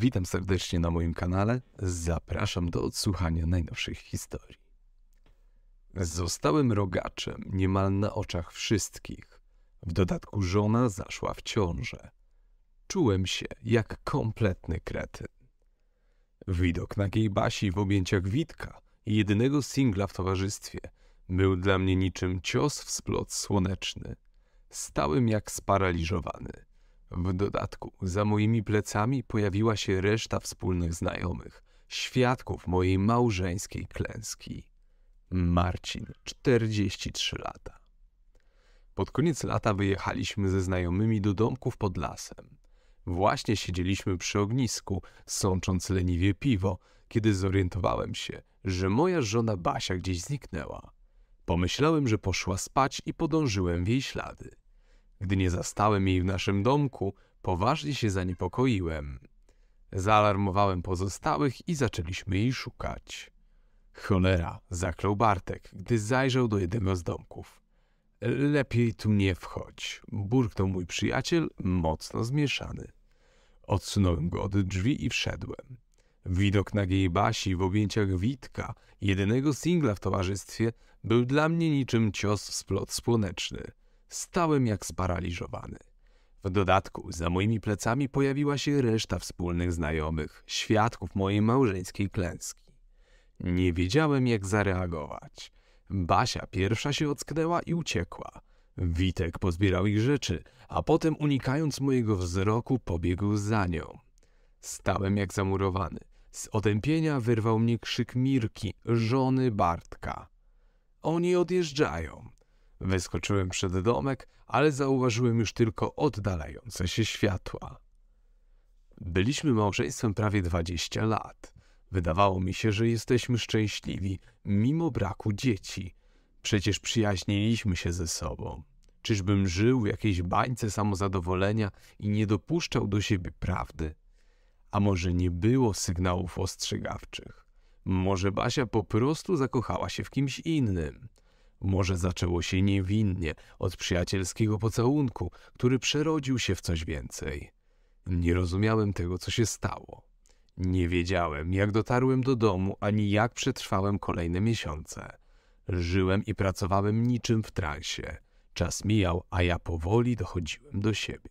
Witam serdecznie na moim kanale. Zapraszam do odsłuchania najnowszych historii. Zostałem rogaczem niemal na oczach wszystkich. W dodatku żona zaszła w ciążę. Czułem się jak kompletny kretyn. Widok nagiej Basi w objęciach Witka, jedynego singla w towarzystwie, był dla mnie niczym cios w splot słoneczny. Stałem jak sparaliżowany – w dodatku, za moimi plecami pojawiła się reszta wspólnych znajomych, świadków mojej małżeńskiej klęski. Marcin, 43 lata. Pod koniec lata wyjechaliśmy ze znajomymi do domków pod lasem. Właśnie siedzieliśmy przy ognisku, sącząc leniwie piwo, kiedy zorientowałem się, że moja żona Basia gdzieś zniknęła. Pomyślałem, że poszła spać i podążyłem w jej ślady. Gdy nie zastałem jej w naszym domku, poważnie się zaniepokoiłem. Zaalarmowałem pozostałych i zaczęliśmy jej szukać. Cholera, zaklął Bartek, gdy zajrzał do jednego z domków. Lepiej tu nie wchodź, burknął mój przyjaciel, mocno zmieszany. Odsunąłem go od drzwi i wszedłem. Widok nagiej Basi w objęciach Witka, jedynego singla w towarzystwie, był dla mnie niczym cios w splot słoneczny. Stałem jak sparaliżowany. W dodatku za moimi plecami pojawiła się reszta wspólnych znajomych, świadków mojej małżeńskiej klęski. Nie wiedziałem, jak zareagować. Basia pierwsza się ocknęła i uciekła. Witek pozbierał ich rzeczy, a potem unikając mojego wzroku pobiegł za nią. Stałem jak zamurowany. Z otępienia wyrwał mnie krzyk Mirki, żony Bartka. Oni odjeżdżają. Wyskoczyłem przed domek, ale zauważyłem już tylko oddalające się światła. Byliśmy małżeństwem prawie 20 lat. Wydawało mi się, że jesteśmy szczęśliwi, mimo braku dzieci. Przecież przyjaźniliśmy się ze sobą. Czyżbym żył w jakiejś bańce samozadowolenia i nie dopuszczał do siebie prawdy? A może nie było sygnałów ostrzegawczych? Może Basia po prostu zakochała się w kimś innym? Może zaczęło się niewinnie, od przyjacielskiego pocałunku, który przerodził się w coś więcej. Nie rozumiałem tego, co się stało. Nie wiedziałem, jak dotarłem do domu, ani jak przetrwałem kolejne miesiące. Żyłem i pracowałem niczym w transie. Czas mijał, a ja powoli dochodziłem do siebie.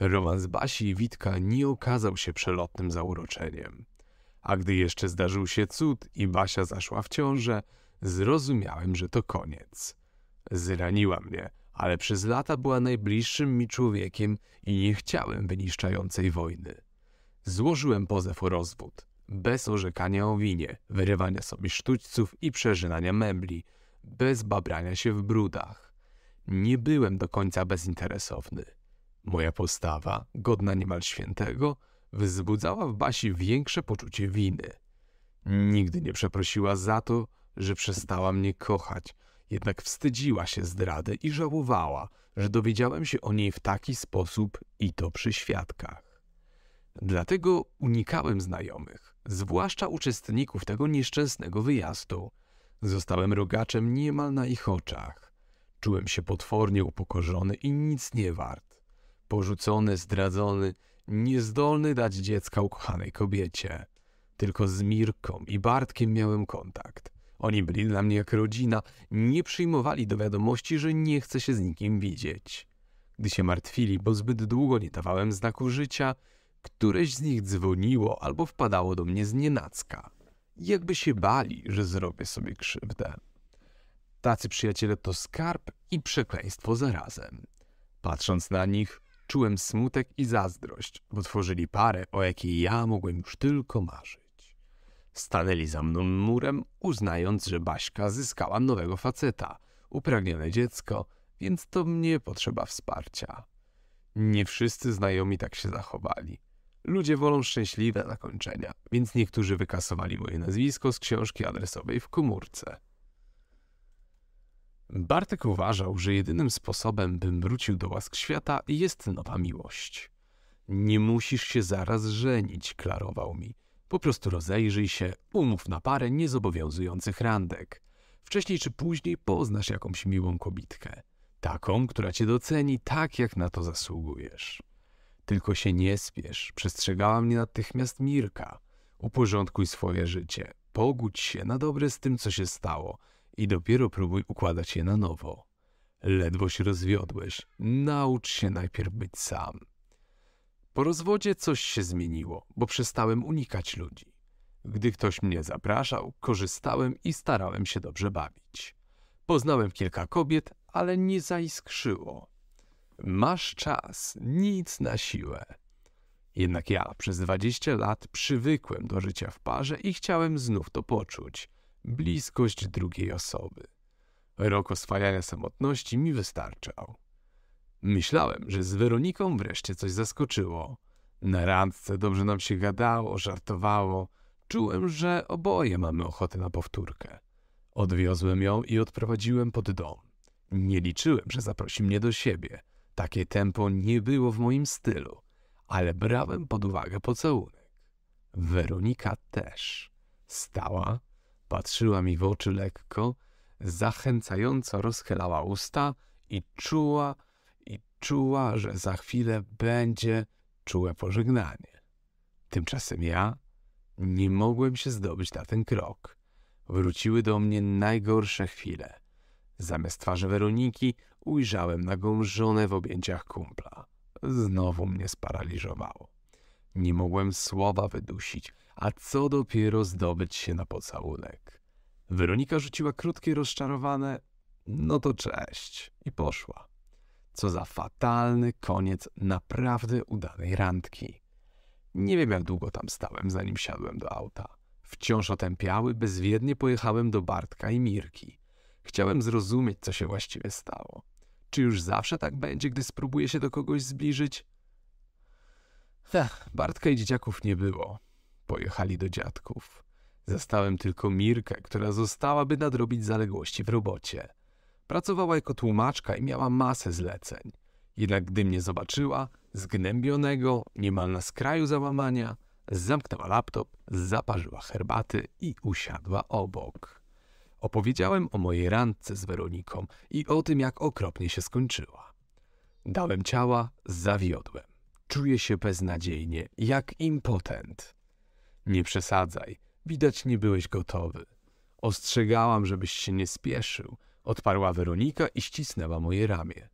Romans Basi i Witka nie okazał się przelotnym zauroczeniem. A gdy jeszcze zdarzył się cud i Basia zaszła w ciążę, Zrozumiałem, że to koniec. Zraniła mnie, ale przez lata była najbliższym mi człowiekiem i nie chciałem wyniszczającej wojny. Złożyłem pozew o rozwód, bez orzekania o winie, wyrywania sobie sztućców i przeżynania mebli, bez babrania się w brudach. Nie byłem do końca bezinteresowny. Moja postawa, godna niemal świętego, wzbudzała w Basi większe poczucie winy. Nigdy nie przeprosiła za to, że przestała mnie kochać. Jednak wstydziła się zdrady i żałowała, że dowiedziałem się o niej w taki sposób i to przy świadkach. Dlatego unikałem znajomych, zwłaszcza uczestników tego nieszczęsnego wyjazdu. Zostałem rogaczem niemal na ich oczach. Czułem się potwornie upokorzony i nic nie wart. Porzucony, zdradzony, niezdolny dać dziecka ukochanej kobiecie. Tylko z Mirką i Bartkiem miałem kontakt. Oni byli dla mnie jak rodzina, nie przyjmowali do wiadomości, że nie chcę się z nikim widzieć. Gdy się martwili, bo zbyt długo nie dawałem znaku życia, któreś z nich dzwoniło albo wpadało do mnie z nienacka. Jakby się bali, że zrobię sobie krzywdę. Tacy przyjaciele to skarb i przekleństwo zarazem. Patrząc na nich, czułem smutek i zazdrość, bo tworzyli parę, o jakiej ja mogłem już tylko marzyć. Stanęli za mną murem, uznając, że Baśka zyskała nowego faceta, upragnione dziecko, więc to mnie potrzeba wsparcia. Nie wszyscy znajomi tak się zachowali. Ludzie wolą szczęśliwe zakończenia, więc niektórzy wykasowali moje nazwisko z książki adresowej w komórce. Bartek uważał, że jedynym sposobem, bym wrócił do łask świata, jest nowa miłość. Nie musisz się zaraz żenić, klarował mi. Po prostu rozejrzyj się, umów na parę niezobowiązujących randek. Wcześniej czy później poznasz jakąś miłą kobitkę. Taką, która cię doceni tak, jak na to zasługujesz. Tylko się nie spiesz, przestrzegała mnie natychmiast Mirka. Uporządkuj swoje życie, pogódź się na dobre z tym, co się stało i dopiero próbuj układać je na nowo. Ledwo się rozwiodłeś, naucz się najpierw być sam. Po rozwodzie coś się zmieniło, bo przestałem unikać ludzi. Gdy ktoś mnie zapraszał, korzystałem i starałem się dobrze bawić. Poznałem kilka kobiet, ale nie zaiskrzyło. Masz czas, nic na siłę. Jednak ja przez 20 lat przywykłem do życia w parze i chciałem znów to poczuć bliskość drugiej osoby. Rok oswajania samotności mi wystarczał. Myślałem, że z Weroniką wreszcie coś zaskoczyło. Na randce dobrze nam się gadało, żartowało. Czułem, że oboje mamy ochotę na powtórkę. Odwiozłem ją i odprowadziłem pod dom. Nie liczyłem, że zaprosi mnie do siebie. Takie tempo nie było w moim stylu, ale brałem pod uwagę pocałunek. Weronika też. Stała, patrzyła mi w oczy lekko, zachęcająco rozchylała usta i czuła, czuła, że za chwilę będzie czułe pożegnanie. Tymczasem ja nie mogłem się zdobyć na ten krok. Wróciły do mnie najgorsze chwile. Zamiast twarzy Weroniki ujrzałem nagą żonę w objęciach kumpla. Znowu mnie sparaliżowało. Nie mogłem słowa wydusić, a co dopiero zdobyć się na pocałunek. Weronika rzuciła krótkie, rozczarowane no to cześć i poszła. Co za fatalny koniec naprawdę udanej randki. Nie wiem, jak długo tam stałem, zanim siadłem do auta. Wciąż otępiały, bezwiednie pojechałem do Bartka i Mirki. Chciałem zrozumieć, co się właściwie stało. Czy już zawsze tak będzie, gdy spróbuję się do kogoś zbliżyć? Heh, Bartka i dzieciaków nie było. Pojechali do dziadków. Zastałem tylko Mirkę, która zostałaby nadrobić zaległości w robocie. Pracowała jako tłumaczka i miała masę zleceń. Jednak gdy mnie zobaczyła, zgnębionego, niemal na skraju załamania, zamknęła laptop, zaparzyła herbaty i usiadła obok. Opowiedziałem o mojej randce z Weroniką i o tym, jak okropnie się skończyła. Dałem ciała, zawiodłem. Czuję się beznadziejnie, jak impotent. Nie przesadzaj, widać nie byłeś gotowy. Ostrzegałam, żebyś się nie spieszył, Odparła Weronika i ścisnęła moje ramię.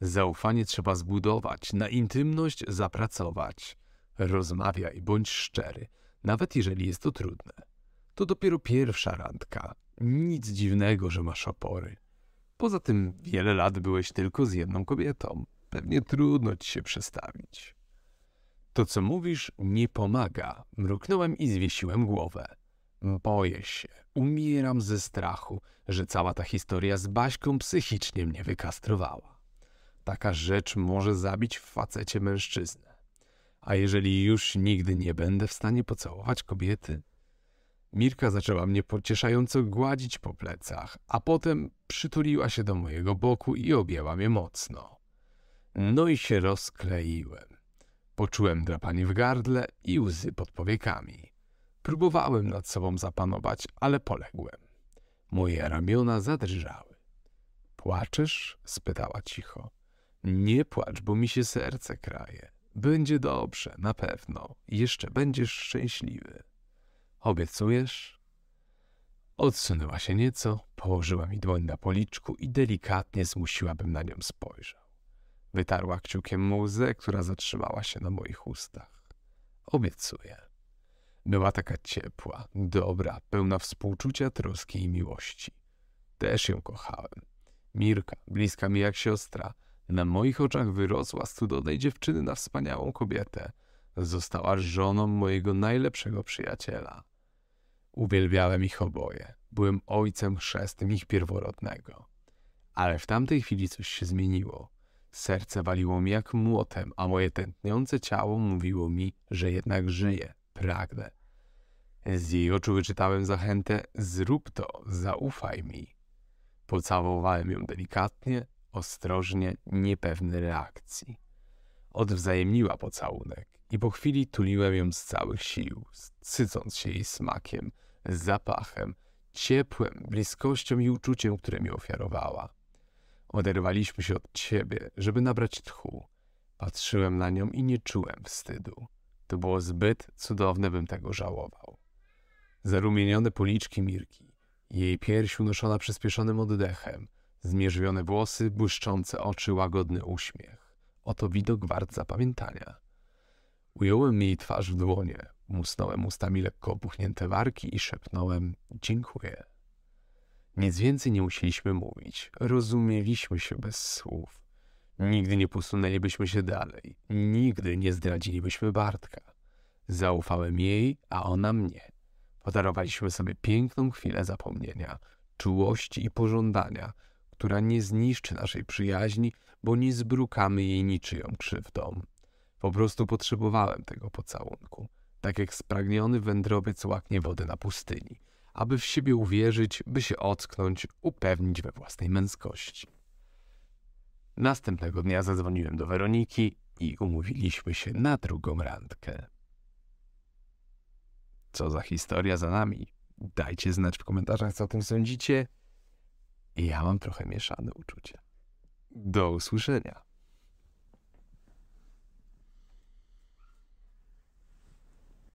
Zaufanie trzeba zbudować, na intymność zapracować. Rozmawiaj, bądź szczery, nawet jeżeli jest to trudne. To dopiero pierwsza randka. Nic dziwnego, że masz opory. Poza tym wiele lat byłeś tylko z jedną kobietą. Pewnie trudno ci się przestawić. To, co mówisz, nie pomaga. Mruknąłem i zwiesiłem głowę. Boję się, umieram ze strachu, że cała ta historia z Baśką psychicznie mnie wykastrowała. Taka rzecz może zabić w facecie mężczyznę. A jeżeli już nigdy nie będę w stanie pocałować kobiety? Mirka zaczęła mnie pocieszająco gładzić po plecach, a potem przytuliła się do mojego boku i objęła mnie mocno. No i się rozkleiłem. Poczułem drapanie w gardle i łzy pod powiekami. Próbowałem nad sobą zapanować, ale poległem. Moje ramiona zadrżały. Płaczesz? spytała cicho. Nie płacz, bo mi się serce kraje. Będzie dobrze, na pewno. Jeszcze będziesz szczęśliwy. Obiecujesz? Odsunęła się nieco, położyła mi dłoń na policzku i delikatnie zmusiłabym na nią spojrzał. Wytarła kciukiem łzę, która zatrzymała się na moich ustach. Obiecuję. Była taka ciepła, dobra, pełna współczucia, troski i miłości. Też ją kochałem. Mirka, bliska mi jak siostra, na moich oczach wyrosła z cudownej dziewczyny na wspaniałą kobietę. Została żoną mojego najlepszego przyjaciela. Uwielbiałem ich oboje. Byłem ojcem chrzestnym ich pierworodnego. Ale w tamtej chwili coś się zmieniło. Serce waliło mi jak młotem, a moje tętniące ciało mówiło mi, że jednak żyję, pragnę, z jej oczu wyczytałem zachętę: Zrób to, zaufaj mi. Pocałowałem ją delikatnie, ostrożnie, niepewny reakcji. Odwzajemniła pocałunek i po chwili tuliłem ją z całych sił, sycąc się jej smakiem, zapachem, ciepłem, bliskością i uczuciem, które mi ofiarowała. Oderwaliśmy się od ciebie, żeby nabrać tchu. Patrzyłem na nią i nie czułem wstydu. To było zbyt cudowne, bym tego żałował. Zarumienione policzki Mirki, jej pierś unoszona przyspieszonym oddechem, zmierzwione włosy, błyszczące oczy, łagodny uśmiech. Oto widok wart zapamiętania. Ująłem jej twarz w dłonie, musnąłem ustami lekko opuchnięte warki i szepnąłem dziękuję. Nic więcej nie musieliśmy mówić, rozumieliśmy się bez słów. Nigdy nie posunęlibyśmy się dalej, nigdy nie zdradzilibyśmy Bartka. Zaufałem jej, a ona mnie. Podarowaliśmy sobie piękną chwilę zapomnienia, czułości i pożądania, która nie zniszczy naszej przyjaźni, bo nie zbrukamy jej niczyją krzywdą. Po prostu potrzebowałem tego pocałunku, tak jak spragniony wędrowiec łaknie wody na pustyni, aby w siebie uwierzyć, by się ocknąć, upewnić we własnej męskości. Następnego dnia zadzwoniłem do Weroniki i umówiliśmy się na drugą randkę. Co za historia za nami. Dajcie znać w komentarzach, co o tym sądzicie. Ja mam trochę mieszane uczucia. Do usłyszenia.